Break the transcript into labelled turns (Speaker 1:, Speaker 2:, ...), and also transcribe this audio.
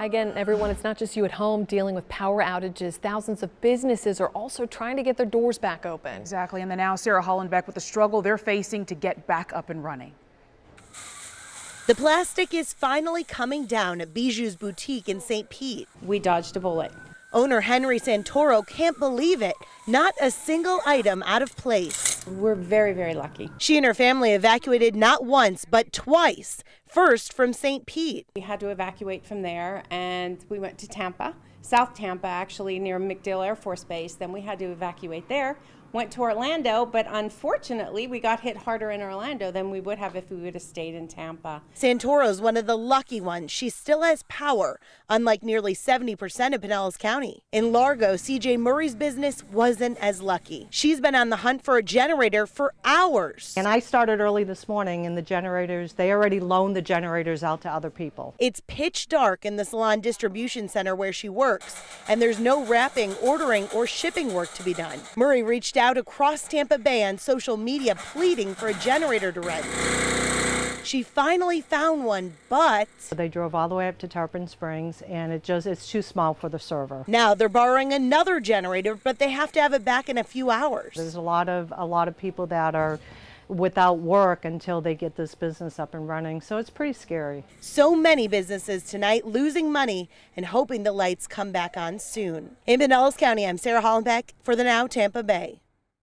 Speaker 1: Again, everyone, it's not just you at home dealing with power outages. Thousands of businesses are also trying to get their doors back open. Exactly. And then now Sarah Hollenbeck with the struggle they're facing to get back up and running. The plastic is finally coming down at Bijou's boutique in St. Pete. We dodged a bullet. Owner Henry Santoro can't believe it. Not a single item out of place. We're very, very lucky. She and her family evacuated not once, but twice.
Speaker 2: First from St. Pete. We had to evacuate from there, and we went to Tampa, South Tampa, actually, near McDill Air Force Base. Then we had to evacuate there went to Orlando, but unfortunately, we got hit harder in Orlando than we would have if we would have stayed in Tampa.
Speaker 1: Santoro's one of the lucky ones. She still has power, unlike nearly 70% of Pinellas County. In Largo, CJ Murray's business
Speaker 3: wasn't as lucky. She's been on the hunt for a generator for hours. And I started early this morning, and the generators, they already loaned the generators out to other people. It's pitch dark
Speaker 1: in the salon distribution center where she works, and there's no wrapping, ordering, or shipping work to be done. Murray reached out across Tampa Bay on social media pleading for a generator to run.
Speaker 3: She finally found one, but they drove all the way up to Tarpon Springs and it just it's too small for the server.
Speaker 1: Now they're borrowing another generator, but they have
Speaker 3: to have it back in a few hours. There's a lot of a lot of people that are without work until they get this business up and running. So it's pretty scary. So many businesses tonight
Speaker 1: losing money and hoping the lights come back on soon. In Pinellas County, I'm Sarah Hollenbeck for the Now Tampa Bay.